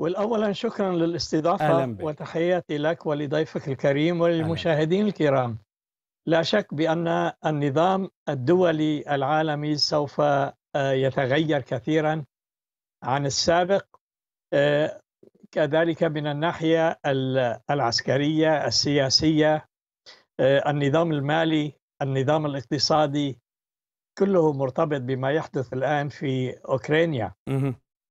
والأولا شكرا للاستضافة وتحياتي لك ولضيفك الكريم وللمشاهدين الكرام لا شك بأن النظام الدولي العالمي سوف آه، يتغير كثيرا عن السابق آه، كذلك من الناحية العسكرية السياسية آه، النظام المالي النظام الاقتصادي كله مرتبط بما يحدث الآن في أوكرانيا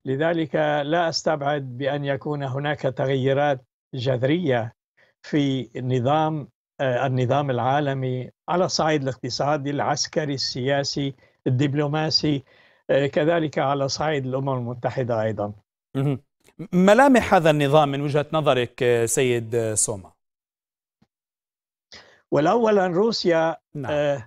لذلك لا استبعد بان يكون هناك تغيرات جذريه في نظام آه، النظام العالمي على الصعيد الاقتصادي العسكري السياسي الدبلوماسي آه، كذلك على صعيد الامم المتحده ايضا. ملامح هذا النظام من وجهه نظرك آه، سيد سوما؟ والاولا روسيا نعم.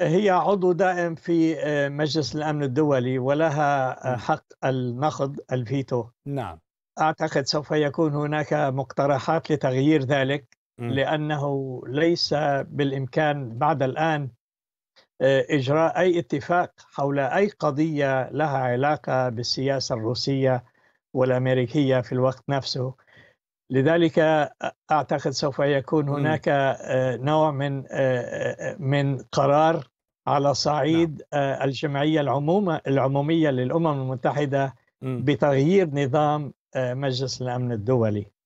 هي عضو دائم في آه، مجلس الامن الدولي ولها آه، نعم. حق النقد الفيتو نعم اعتقد سوف يكون هناك مقترحات لتغيير ذلك م. لانه ليس بالامكان بعد الان آه، اجراء اي اتفاق حول اي قضيه لها علاقه بالسياسه الروسيه والامريكيه في الوقت نفسه لذلك اعتقد سوف يكون هناك نوع من من قرار على صعيد نعم. آه، الجمعية العمومة العمومية للأمم المتحدة م. بتغيير نظام آه، مجلس الأمن الدولي